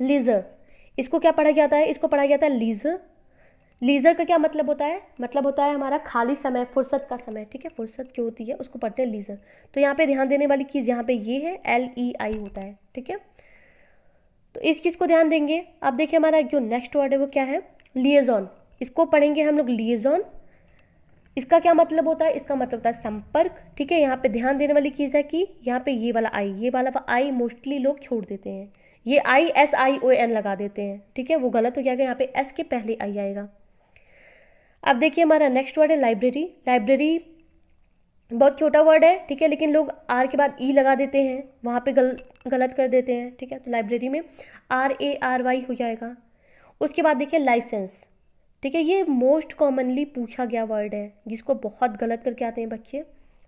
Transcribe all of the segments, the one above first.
leisure इसको क्या पढ़ा गया था इसको पढ़ा गया था लीज़र लीज़र का क्या मतलब होता है मतलब होता है हमारा खाली समय फुर्सत का समय ठीक है फुर्सत जो होती है उसको पढ़ते हैं लीज़र तो यहाँ पे ध्यान देने वाली चीज़ यहाँ पे ये है एल ई आई होता है ठीक है तो इस चीज़ को ध्यान देंगे अब देखिए हमारा जो नेक्स्ट वर्ड है वो क्या है लिएजॉन इसको पढ़ेंगे हम लोग लिएजॉन इसका क्या मतलब होता है इसका मतलब होता है संपर्क ठीक है यहाँ पे ध्यान देने वाली चीज़ है कि यहाँ पे ये वाला आई ये वाला आई मोस्टली लोग छोड़ देते हैं ये I S I O N लगा देते हैं ठीक है वो गलत हो जाएगा यहाँ पे एस के पहले आई आएगा अब देखिए हमारा नेक्स्ट वर्ड है लाइब्रेरी लाइब्रेरी बहुत छोटा वर्ड है ठीक है लेकिन लोग आर के बाद ई e लगा देते हैं वहाँ पे गल गलत कर देते हैं ठीक है तो लाइब्रेरी में आर ए आर वाई हो जाएगा उसके बाद देखिए लाइसेंस ठीक है ये मोस्ट कॉमनली पूछा गया वर्ड है जिसको बहुत गलत करके आते हैं बच्चे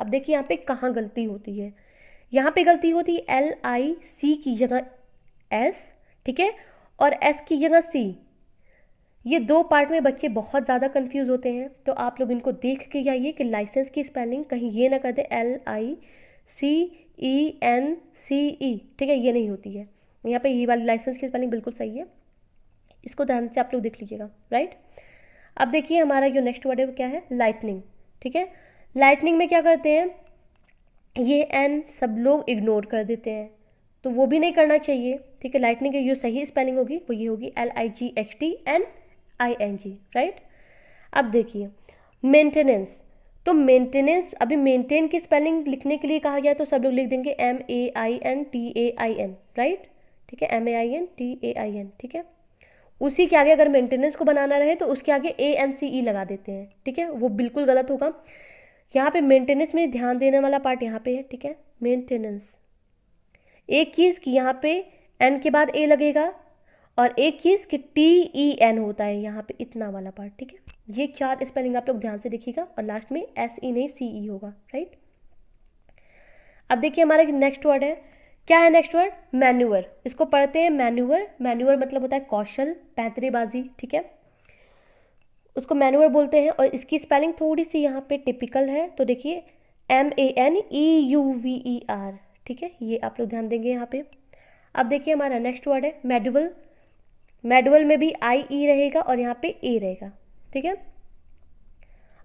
अब देखिए यहाँ पे कहाँ गलती होती है यहाँ पे गलती होती है एल आई सी की जगह एस ठीक है और एस की जगह सी ये दो पार्ट में बच्चे बहुत ज़्यादा कंफ्यूज होते हैं तो आप लोग इनको देख के जाइए कि लाइसेंस की स्पेलिंग कहीं ये ना कर दे L I C E N C ई ठीक है ये नहीं होती है यहाँ पे ये वाली लाइसेंस की स्पेलिंग बिल्कुल सही है इसको ध्यान से आप लोग देख लीजिएगा राइट अब देखिए हमारा जो नेक्स्ट वर्ड है वो क्या है लाइटनिंग ठीक है लाइटनिंग में क्या करते हैं ये एन सब लोग इग्नोर कर देते हैं तो वो भी नहीं करना चाहिए ठीक है लाइटनिंग की जो सही स्पेलिंग होगी वो ये होगी L I G H T N I N G right अब देखिए मेंटेनेंस तो मेंटेनेंस अभी मेंटेन की स्पेलिंग लिखने के लिए कहा गया तो सब लोग लिख देंगे M A I N T A I N right ठीक है M A I N T A I N ठीक है उसी के आगे अगर मेंटेनेंस को बनाना रहे तो उसके आगे ए एन सी ई लगा देते हैं ठीक है वो बिल्कुल गलत होगा यहाँ पे मेंटेनेंस में ध्यान देने वाला पार्ट यहाँ पे है ठीक है मेंटेनेंस एक चीज़ कि यहाँ पे एन के बाद ए लगेगा और एक चीज़ कि टी ई एन e, होता है यहाँ पे इतना वाला पार्ट ठीक है ये चार स्पेलिंग आप लोग ध्यान से देखिएगा और लास्ट में एस ई e नहीं सी ई e होगा राइट अब देखिए हमारा नेक्स्ट वर्ड है क्या है नेक्स्ट वर्ड मैन्यूअर इसको पढ़ते हैं मैन्यूअर मैन्यूअर मतलब होता है कौशल पैंतरेबाजी ठीक है उसको मैन्यूअर बोलते हैं और इसकी स्पेलिंग थोड़ी सी यहाँ पे टिपिकल है तो देखिए M A N E U V E R ठीक है ये आप लोग ध्यान देंगे यहाँ पे अब देखिए हमारा नेक्स्ट वर्ड है मेडुअल मेडुअल में भी आई ई e रहेगा और यहाँ पे ए रहेगा ठीक है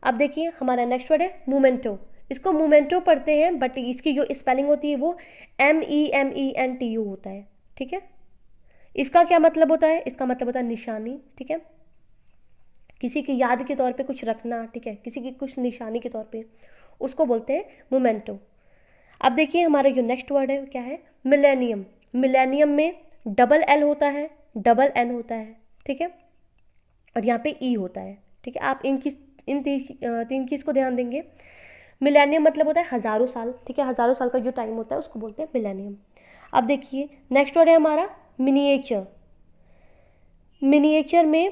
अब देखिए हमारा नेक्स्ट वर्ड है मोमेंटो इसको मोमेंटो पढ़ते हैं बट इसकी जो स्पेलिंग होती है वो M E M E N T U होता है ठीक है इसका क्या मतलब होता है इसका मतलब होता है निशानी ठीक है किसी की याद के तौर पे कुछ रखना ठीक है किसी की कुछ निशानी के तौर पे उसको बोलते हैं मोमेंटो अब देखिए हमारा जो नेक्स्ट वर्ड है क्या है मिलेनियम मिलेनियम में डबल एल होता है डबल एन होता है ठीक है और यहाँ पे ई e होता है ठीक है आप इनकी इन तीन चीज़ को ध्यान देंगे मिलेनियम मतलब होता है हज़ारों साल ठीक है हज़ारों साल का जो टाइम होता है उसको बोलते हैं मिलेनियम अब देखिए नेक्स्ट वर्ड है हमारा मिनिएचर मिनिएचर में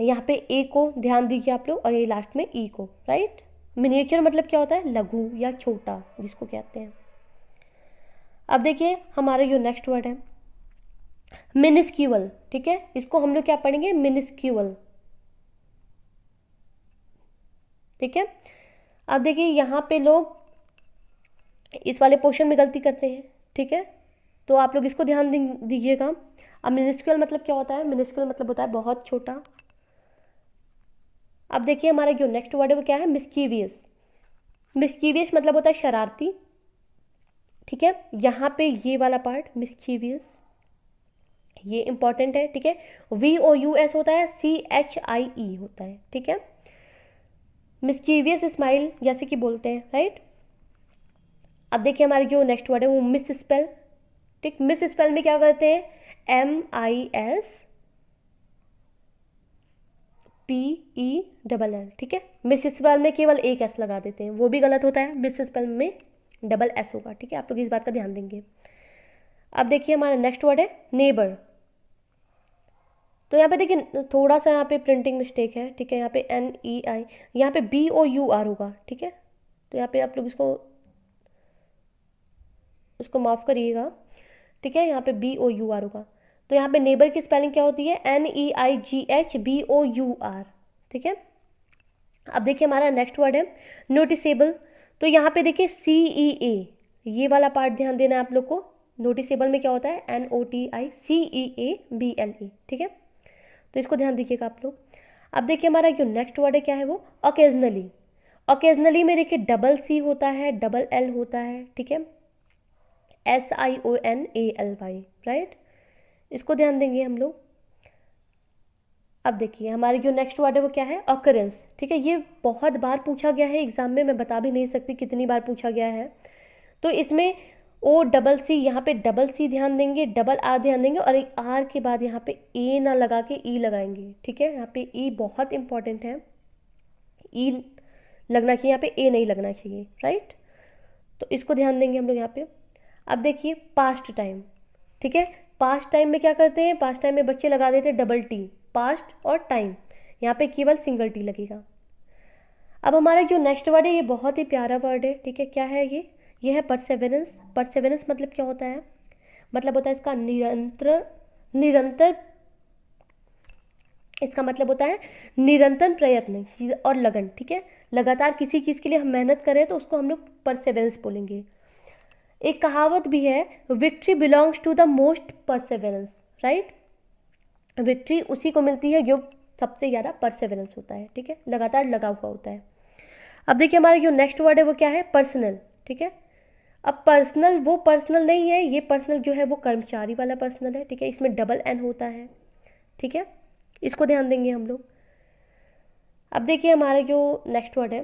यहाँ पे ए e को ध्यान दीजिए आप लोग और ये लास्ट में ई e को राइट मिनिएचर मतलब क्या होता है लघु या छोटा जिसको कहते हैं अब देखिए हमारा जो नेक्स्ट वर्ड है मिनिस्क्यूअल ठीक है इसको हम लोग क्या पढ़ेंगे मिनिस्क्यूअल ठीक है अब देखिए यहाँ पे लोग इस वाले पोर्शन में गलती करते हैं ठीक है तो आप लोग इसको ध्यान दीजिएगा अब मिनिस्क्यूअल मतलब क्या होता है मिनिस्क्यूअल मतलब होता है बहुत छोटा अब देखिए हमारा जो नेक्स्ट वर्ड है वो क्या है मिस्कीवियस मिस्कीवियस मतलब होता है शरारती ठीक है यहाँ पे ये वाला पार्ट मिस्कीवियस ये इंपॉर्टेंट है ठीक है वी ओ यू एस होता है सी एच आई ई होता है ठीक है मिस्कीवियस स्माइल जैसे कि बोलते हैं राइट अब देखिए हमारे जो नेक्स्ट वर्ड है वो मिस स्पेल ठीक मिस स्पेल में क्या करते हैं M I S P E double L ठीक है मिस स्पेल में केवल एक एस लगा देते हैं वो भी गलत होता है मिस स्पेल में डबल एस होगा ठीक है आप लोग इस बात का ध्यान देंगे अब देखिए हमारा नेक्स्ट वर्ड है नेबर तो यहाँ पे देखिए थोड़ा सा यहाँ पे प्रिंटिंग मिस्टेक है ठीक है यहाँ पे एन ई आई यहाँ पे बी ओ यू आर होगा ठीक है तो यहाँ पे आप लोग इसको उसको माफ़ करिएगा ठीक है यहाँ पे बी ओ यू आर होगा तो यहाँ पे नेबर की स्पेलिंग क्या होती है N E I G H B O U R ठीक है अब देखिए हमारा नेक्स्ट वर्ड है नोटिसेबल तो यहाँ पे देखिए सी ई ए ये वाला पार्ट ध्यान देना है आप लोग को नोटिसेबल में क्या होता है N O T I C E A B L E ठीक है तो इसको ध्यान दीजिएगा आप लोग अब देखिए हमारा जो नेक्स्ट वर्ड है क्या है वो ओकेजनली ओकेजनली में देखिए डबल सी होता है डबल एल होता है ठीक है S I O N A L Y right इसको ध्यान देंगे हम लोग अब देखिए हमारी जो नेक्स्ट वर्ड है वो क्या है अकरेंस ठीक है ये बहुत बार पूछा गया है एग्ज़ाम में मैं बता भी नहीं सकती कितनी बार पूछा गया है तो इसमें ओ डबल सी यहाँ पे डबल सी ध्यान देंगे डबल आर ध्यान देंगे और एक आर के बाद यहाँ पे ए ना लगा के ई e लगाएंगे ठीक है यहाँ पे ई e बहुत इंपॉर्टेंट है ई e लगना चाहिए यहाँ पे ए नहीं लगना चाहिए राइट तो इसको ध्यान देंगे हम लोग यहाँ पे अब देखिए पास्ट टाइम ठीक है पास्ट टाइम में क्या करते हैं पास्ट टाइम में बच्चे लगा देते हैं डबल टी पास्ट और टाइम यहाँ पे केवल सिंगल टी लगेगा अब हमारा जो नेक्स्ट वर्ड है ये बहुत ही प्यारा वर्ड है ठीक है क्या है ये ये है परसेवेरेंस परसेवेरेंस मतलब क्या होता है मतलब होता है इसका निरंतर निरंतर इसका मतलब होता है निरंतर प्रयत्न और लगन ठीक है लगातार किसी चीज़ के लिए हम मेहनत करें तो उसको हम लोग परसेवरेंस बोलेंगे एक कहावत भी है victory belongs to the most perseverance right victory उसी को मिलती है जो सबसे ज़्यादा परसेवरेंस होता है ठीक है लगातार लगा हुआ होता है अब देखिए हमारा जो नेक्स्ट वर्ड है वो क्या है पर्सनल ठीक है अब पर्सनल वो पर्सनल नहीं है ये पर्सनल जो है वो कर्मचारी वाला पर्सनल है ठीक है इसमें डबल एन होता है ठीक है इसको ध्यान देंगे हम लोग अब देखिए हमारा जो नेक्स्ट वर्ड है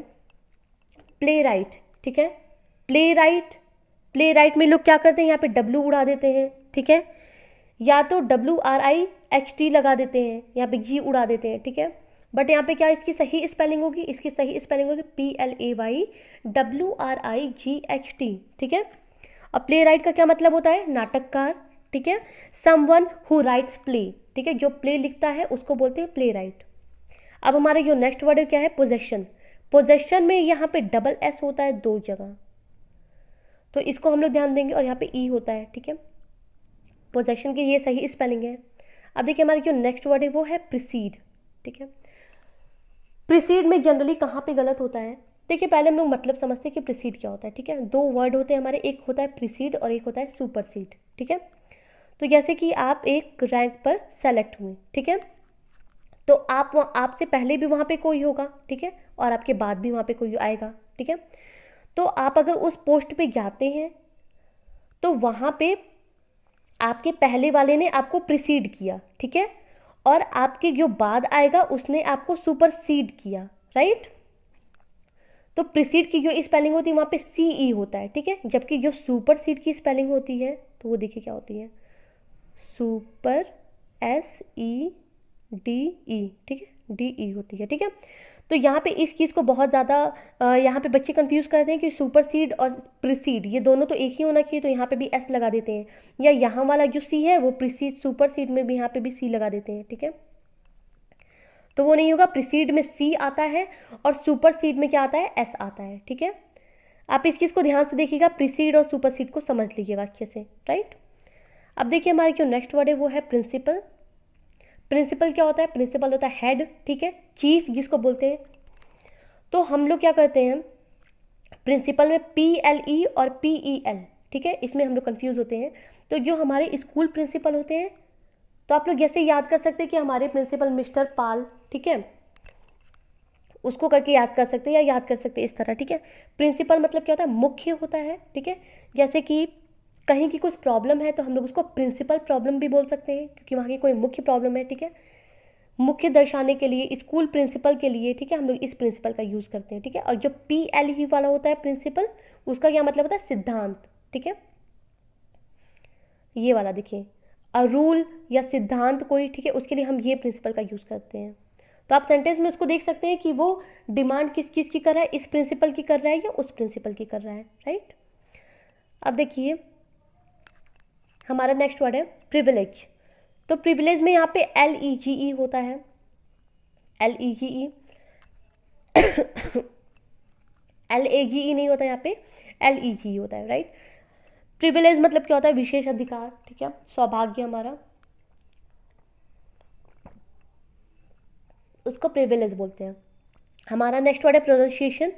प्ले राइट ठीक है प्ले राइट प्ले राइट में लोग क्या करते हैं यहाँ पे डब्लू उड़ा देते हैं ठीक है या तो W R I G H लगा देते हैं यहाँ पे जी उड़ा देते हैं ठीक है बट यहाँ पे क्या इसकी सही स्पेलिंग होगी इसकी सही स्पेलिंग होगी P L A Y W R I G H T ठीक है अब प्ले राइट का क्या मतलब होता है नाटककार ठीक है someone who writes play ठीक है जो प्ले लिखता है उसको बोलते हैं प्ले राइट अब हमारा जो नेक्स्ट वर्ड क्या है पोजेशन पोजेशन में यहाँ पे डबल एस होता है दो जगह तो इसको हम लोग ध्यान देंगे और यहाँ पे ई e होता है ठीक है पोजेशन की ये सही स्पेलिंग है अब देखिए हमारे जो नेक्स्ट वर्ड है वो है प्रिसीड ठीक है प्रिसीड में जनरली कहाँ पे गलत होता है देखिए पहले हम लोग मतलब समझते हैं कि प्रिसीड क्या होता है ठीक है दो वर्ड होते हैं हमारे एक होता है प्रिसीड और एक होता है सुपरसीड ठीक है तो जैसे कि आप एक रैंक पर सेलेक्ट हुए ठीक है तो आप आपसे पहले भी वहाँ पे कोई होगा ठीक है और आपके बाद भी वहाँ पे कोई आएगा ठीक है तो आप अगर उस पोस्ट पे जाते हैं तो वहाँ पे आपके पहले वाले ने आपको प्रिसीड किया ठीक है और आपके जो बाद आएगा उसने आपको सुपर सीड किया राइट तो प्रिसीड की जो स्पेलिंग होती है वहाँ पे सी ई e होता है ठीक है जबकि जो सुपर सीड की स्पेलिंग होती है तो वो देखिए क्या होती है super S E D E ठीक है डी ई e होती है ठीक है तो यहाँ पे इस चीज़ को बहुत ज़्यादा यहाँ पे बच्चे कंफ्यूज करते हैं कि सुपर सीड और प्रिसीड ये दोनों तो एक ही होना चाहिए तो यहाँ पे भी एस लगा देते हैं या यहाँ वाला जो सी है वो प्रीसीड सुपर सीड में भी यहाँ पे भी सी लगा देते हैं ठीक है तो वो नहीं होगा प्रीसीड में सी आता है और सुपर सीड में क्या आता है एस आता है ठीक है आप इस चीज़ को ध्यान से देखिएगा प्रीसीड और सुपर सीड को समझ लीजिएगा अच्छे से राइट अब देखिए हमारे जो नेक्स्ट वर्ड है वो है प्रिंसिपल प्रिंसिपल क्या होता है प्रिंसिपल होता है हेड ठीक है चीफ जिसको बोलते हैं तो हम लोग क्या करते हैं प्रिंसिपल में पी एल ई और पी ई एल ठीक है इसमें हम लोग कन्फ्यूज़ होते हैं तो जो हमारे स्कूल प्रिंसिपल होते हैं तो आप लोग जैसे याद कर सकते हैं कि हमारे प्रिंसिपल मिस्टर पाल ठीक है उसको करके याद कर सकते हैं या याद कर सकते हैं इस तरह ठीक है प्रिंसिपल मतलब क्या होता है मुख्य होता है ठीक है जैसे कि कहीं की कुछ प्रॉब्लम है तो हम लोग उसको प्रिंसिपल प्रॉब्लम भी बोल सकते हैं क्योंकि वहाँ की कोई मुख्य प्रॉब्लम है ठीक है मुख्य दर्शाने के लिए स्कूल प्रिंसिपल के लिए ठीक है हम लोग इस प्रिंसिपल का यूज़ करते हैं ठीक है और जो पी एल ई वाला होता है प्रिंसिपल उसका क्या मतलब होता है सिद्धांत ठीक है ये वाला देखिए अ रूल या सिद्धांत कोई ठीक है उसके लिए हम ये प्रिंसिपल का यूज़ करते हैं तो आप सेंटेंस में उसको देख सकते हैं कि वो डिमांड किस चीज़ की कर रहा है इस प्रिंसिपल की कर रहा है या उस प्रिंसिपल की कर रहा है राइट अब देखिए हमारा नेक्स्ट वर्ड है प्रिविलेज तो प्रिविलेज में यहाँ पे एल ई जी ई होता है L E ji E L A जी ई नहीं होता यहाँ पे एल ई जी ई होता है राइट प्रिविलेज मतलब क्या होता है विशेष अधिकार ठीक है सौभाग्य हमारा उसको प्रिविलेज बोलते हैं हमारा नेक्स्ट वर्ड है प्रोनाउंसिएशन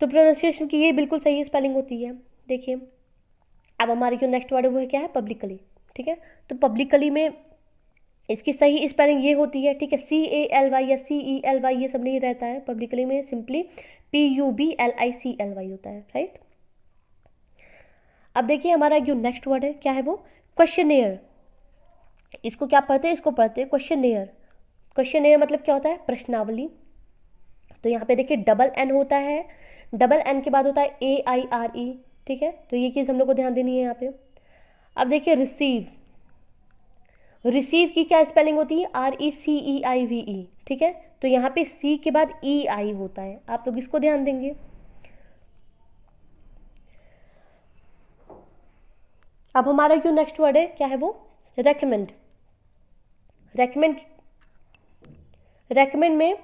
तो प्रोनाउंसिएशन की ये बिल्कुल सही स्पेलिंग होती है देखिए अब हमारी जो नेक्स्ट वर्ड है वो क्या है पब्लिकली ठीक है तो पब्लिकली में इसकी सही स्पेलिंग ये होती है ठीक है सी ए एल वाई या सी ई एल वाई ये सब नहीं रहता है पब्लिकली में simply P U B L I C L Y होता है राइट अब देखिए हमारा जो नेक्स्ट वर्ड है क्या है वो क्वेश्चन इसको क्या पढ़ते हैं इसको पढ़ते हैं क्वेश्चन क्वेश्चन मतलब क्या होता है प्रश्नावली तो यहाँ पे देखिए डबल एन होता है डबल एन के बाद होता है ए आई आर ई ठीक है तो ये चीज़ हम लोग को ध्यान देनी है यहाँ पे अब देखिए रिसीव रिसीव की क्या स्पेलिंग होती है आर ई सी ई आई वी ई ठीक है तो यहाँ पे सी के बाद ई e आई होता है आप लोग इसको ध्यान देंगे अब हमारा जो नेक्स्ट वर्ड है क्या है वो रेकमेंड रेकमेंड रेकमेंड में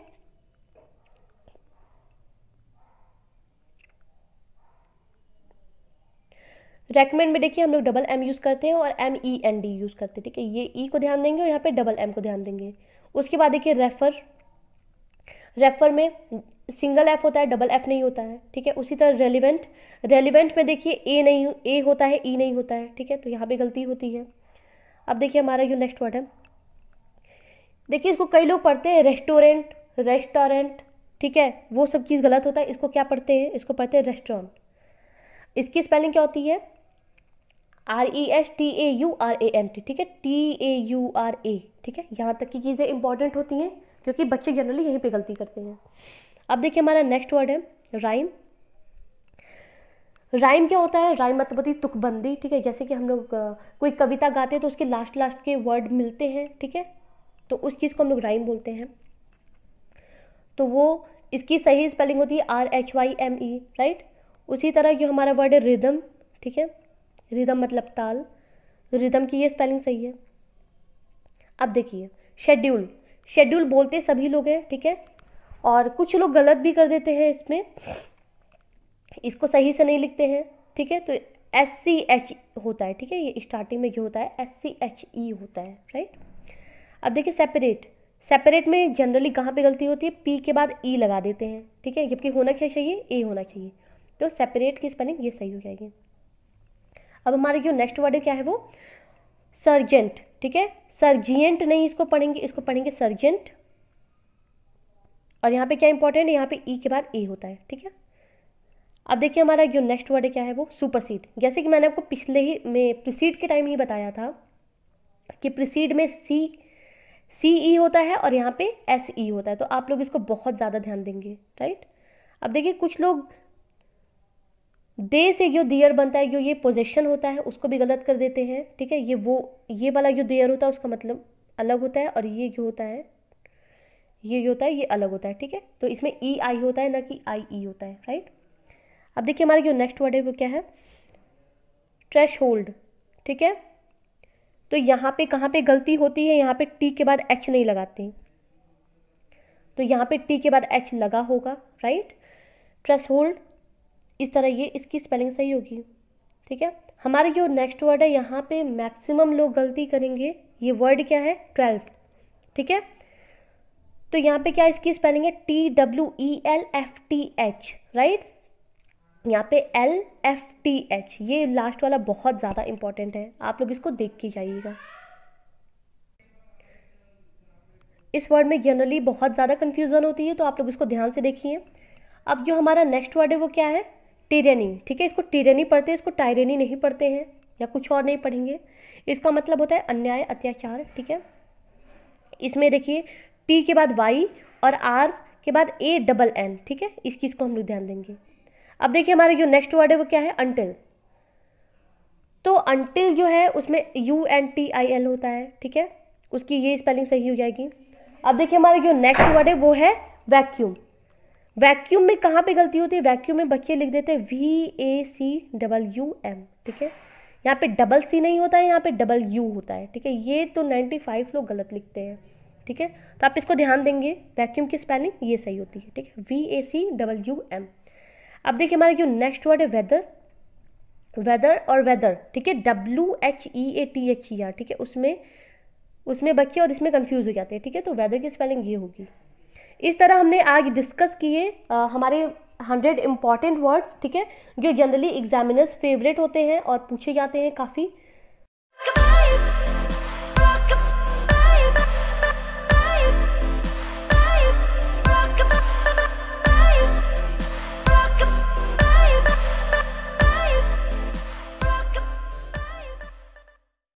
रेकमेंड में देखिए हम लोग डबल एम यूज़ करते हैं और M E N D use करते हैं ठीक है ये ई e को ध्यान देंगे और यहाँ पे डबल एम को ध्यान देंगे उसके बाद देखिए रेफर रेफर में सिंगल एफ होता है डबल एफ नहीं होता है ठीक है उसी तरह रेलिवेंट रेलिवेंट में देखिए ए नहीं ए होता है ई e नहीं होता है ठीक है तो यहाँ पर गलती होती है अब देखिए हमारा जो नेक्स्ट वर्ड है देखिए इसको कई लोग पढ़ते हैं रेस्टोरेंट रेस्टोरेंट ठीक है वो सब चीज़ गलत होता है इसको क्या पढ़ते हैं इसको पढ़ते हैं रेस्टोरेंट इसकी स्पेलिंग क्या होती है R E S T A U R A N T ठीक है T A U R A ठीक है यहाँ तक की चीज़ें इंपॉर्टेंट होती हैं क्योंकि बच्चे जनरली यहीं पे गलती करते हैं अब देखिए हमारा नेक्स्ट वर्ड है राइम राइम क्या होता है राइम मतलब होती है तुकबंदी ठीक है जैसे कि हम लोग कोई कविता गाते हैं तो उसके लास्ट लास्ट के वर्ड मिलते हैं ठीक है तो उस चीज़ को हम लोग राइम बोलते हैं तो वो इसकी सही स्पेलिंग होती है R H Y M E right उसी तरह जो हमारा वर्ड है रिदम ठीक है रिदम मतलब ताल तो रिदम की ये स्पेलिंग सही है अब देखिए शेड्यूल शेड्यूल बोलते सभी लोग हैं ठीक है और कुछ लोग गलत भी कर देते हैं इसमें इसको सही से नहीं लिखते हैं ठीक है तो एस सी एच होता है ठीक है ये स्टार्टिंग में जो होता है एस सी एच ई होता है राइट अब देखिए सेपरेट सेपरेट में जनरली कहाँ पे गलती होती है पी के बाद ई e लगा देते हैं ठीक है जबकि होना क्या चाहिए ए होना चाहिए तो सेपरेट की स्पेलिंग ये सही हो जाएगी अब हमारी जो नेक्स्ट वर्ड क्या है वो सर्जेंट ठीक है सर्जियंट नहीं इसको पढ़ेंगे इसको पढ़ेंगे सर्जेंट और यहाँ पे क्या इंपॉर्टेंट है यहाँ पे ई e के बाद ए होता है ठीक है अब देखिए हमारा जो नेक्स्ट वर्ड क्या है वो सुपरसीड जैसे कि मैंने आपको पिछले ही में प्रिसीड के टाइम ही बताया था कि प्रिसीड में सी सी ई होता है और यहाँ पे एस ई e होता है तो आप लोग इसको बहुत ज़्यादा ध्यान देंगे राइट अब देखिए कुछ लोग दे से जो दियर बनता है जो ये पोजेशन होता है उसको भी गलत कर देते हैं ठीक है ये वो ये वाला जो दियर होता है उसका मतलब अलग होता है और ये जो होता है ये जो होता है ये अलग होता है ठीक है तो इसमें ई e, आई होता है ना कि आई ई e होता है राइट अब देखिए हमारा जो नेक्स्ट वर्ड है वो क्या है ट्रैश होल्ड ठीक है तो यहाँ पे कहाँ पे गलती होती है यहाँ पे टी के बाद एच नहीं लगाते तो यहाँ पे टी के बाद एच लगा होगा राइट ट्रेस होल्ड इस तरह ये इसकी स्पेलिंग सही होगी ठीक है हमारा जो नेक्स्ट वर्ड है यहाँ पे मैक्सिमम लोग गलती करेंगे ये वर्ड क्या है ट्वेल्थ ठीक है तो यहाँ पे क्या इसकी स्पेलिंग है T W E L F T H right यहाँ पे एल एफ टी एच ये लास्ट वाला बहुत ज़्यादा इंपॉर्टेंट है आप लोग इसको देख के जाइएगा इस वर्ड में जनरली बहुत ज़्यादा कन्फ्यूज़न होती है तो आप लोग इसको ध्यान से देखिए अब जो हमारा नेक्स्ट वर्ड है वो क्या है टिरनी ठीक है इसको टिरनी पढ़ते हैं इसको टायरनी नहीं पढ़ते हैं या कुछ और नहीं पढ़ेंगे इसका मतलब होता है अन्याय अत्याचार ठीक है इसमें देखिए टी के बाद वाई और आर के बाद ए डबल एन ठीक है इस चीज़ को हम लोग ध्यान देंगे अब देखिए हमारे जो नेक्स्ट वर्ड है वो क्या है अंटिल तो अंटिल जो है उसमें U N T I L होता है ठीक है उसकी ये स्पेलिंग सही हो जाएगी अब देखिए हमारा जो नेक्स्ट वर्ड है वो है वैक्यूम वैक्यूम में कहाँ पे गलती होती है वैक्यूम में बच्चे लिख देते हैं V A C double U M ठीक है यहाँ पे डबल सी नहीं होता है यहाँ पे डबल यू होता है ठीक है ये तो फाइव लोग गलत लिखते हैं ठीक है तो आप इसको ध्यान देंगे वैक्यूम की स्पेलिंग ये सही होती है ठीक है V A C double U M अब देखिए हमारा जो नेक्स्ट वर्ड है वेदर वेदर और वेदर ठीक है W H E A T H E R ठीक है उसमें उसमें बच्चे और इसमें कंफ्यूज हो जाते हैं ठीक है तो वेदर की स्पेलिंग ये होगी इस तरह हमने आज डिस्कस किए हमारे हंड्रेड इम्पॉर्टेंट वर्ड्स ठीक है जो जनरली एग्जामिनर्स फेवरेट होते हैं और पूछे जाते हैं काफ़ी